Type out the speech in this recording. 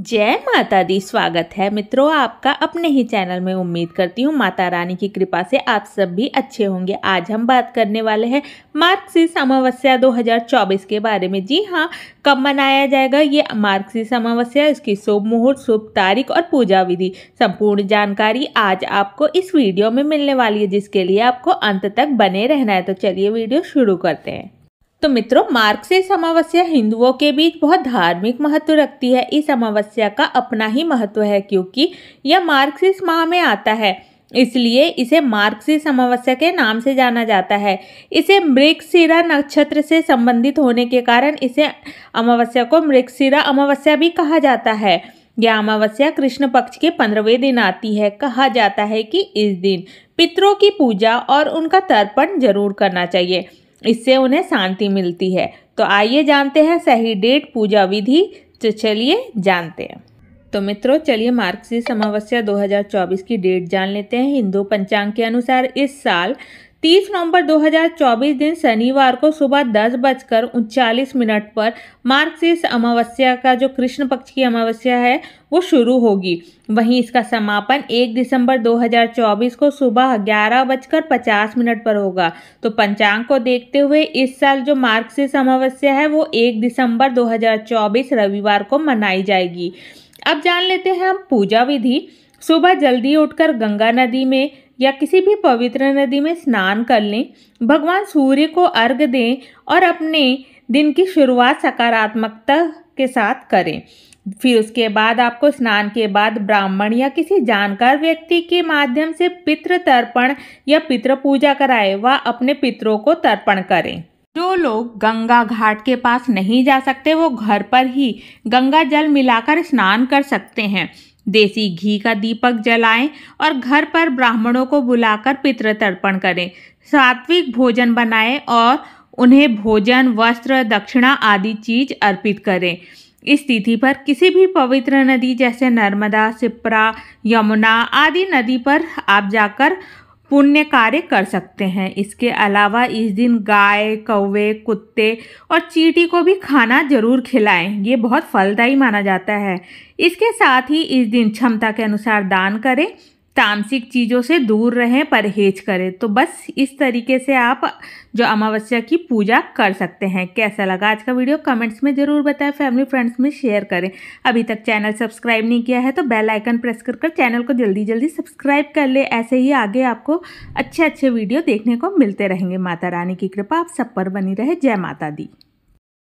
जय माता दी स्वागत है मित्रों आपका अपने ही चैनल में उम्मीद करती हूँ माता रानी की कृपा से आप सब भी अच्छे होंगे आज हम बात करने वाले हैं मार्क्सिस अमावस्या 2024 के बारे में जी हाँ कब मनाया जाएगा ये मार्क्सिस अमावस्या इसकी शुभ मुहूर्त शुभ तारीख और पूजा विधि संपूर्ण जानकारी आज आपको इस वीडियो में मिलने वाली है जिसके लिए आपको अंत तक बने रहना है तो चलिए वीडियो शुरू करते हैं तो मित्रों मार्क्सेस अमावस्या हिंदुओं के बीच बहुत धार्मिक महत्व रखती है इस अमावस्या का अपना ही महत्व है क्योंकि यह मार्क्सेस माह में आता है इसलिए इसे मार्क्सिस अमावस्या के नाम से जाना जाता है इसे मृगशिरा नक्षत्र से संबंधित होने के कारण इसे अमावस्या को मृगशिरा अमावस्या भी कहा जाता है यह अमावस्या कृष्ण पक्ष के पंद्रहवें दिन आती है कहा जाता है कि इस दिन पितरों की पूजा और उनका तर्पण जरूर करना चाहिए इससे उन्हें शांति मिलती है तो आइए जानते हैं सही डेट पूजा विधि तो चलिए जानते हैं तो मित्रों चलिए मार्गशीर्ष अमावस्या 2024 की डेट जान लेते हैं हिंदू पंचांग के अनुसार इस साल तीस नवंबर 2024 दिन शनिवार को सुबह दस बजकर उनचालीस मिनट पर मार्गशीर्ष अमावस्या का जो कृष्ण पक्ष की अमावस्या है वो शुरू होगी वहीं इसका समापन 1 दिसंबर 2024 को सुबह ग्यारह बजकर पचास मिनट पर होगा तो पंचांग को देखते हुए इस साल जो मार्गशीर्ष अमावस्या है वो 1 दिसंबर 2024 रविवार को मनाई जाएगी अब जान लेते हैं हम पूजा विधि सुबह जल्दी उठकर गंगा नदी में या किसी भी पवित्र नदी में स्नान कर लें भगवान सूर्य को अर्घ दें और अपने दिन की शुरुआत सकारात्मकता के साथ करें फिर उसके बाद आपको स्नान के बाद ब्राह्मण या किसी जानकार व्यक्ति के माध्यम से पितृ तर्पण या पितृ पूजा कराएं व अपने पितरों को तर्पण करें जो लोग गंगा घाट के पास नहीं जा सकते वो घर पर ही गंगा जल मिलाकर स्नान कर सकते हैं देसी घी का दीपक जलाएं और घर पर ब्राह्मणों को बुलाकर पितृतर्पण करें सात्विक भोजन बनाएं और उन्हें भोजन वस्त्र दक्षिणा आदि चीज अर्पित करें इस तिथि पर किसी भी पवित्र नदी जैसे नर्मदा सिप्रा यमुना आदि नदी पर आप जाकर पुण्य कार्य कर सकते हैं इसके अलावा इस दिन गाय कौवे कुत्ते और चीटी को भी खाना जरूर खिलाएं ये बहुत फलदायी माना जाता है इसके साथ ही इस दिन क्षमता के अनुसार दान करें तामसिक चीज़ों से दूर रहें परहेज करें तो बस इस तरीके से आप जो अमावस्या की पूजा कर सकते हैं कैसा लगा आज का वीडियो कमेंट्स में ज़रूर बताएं फैमिली फ्रेंड्स में शेयर करें अभी तक चैनल सब्सक्राइब नहीं किया है तो बेल आइकन प्रेस कर कर चैनल को जल्दी जल्दी सब्सक्राइब कर ले ऐसे ही आगे आपको अच्छे अच्छे वीडियो देखने को मिलते रहेंगे माता रानी की कृपा आप सब पर बनी रहे जय माता दी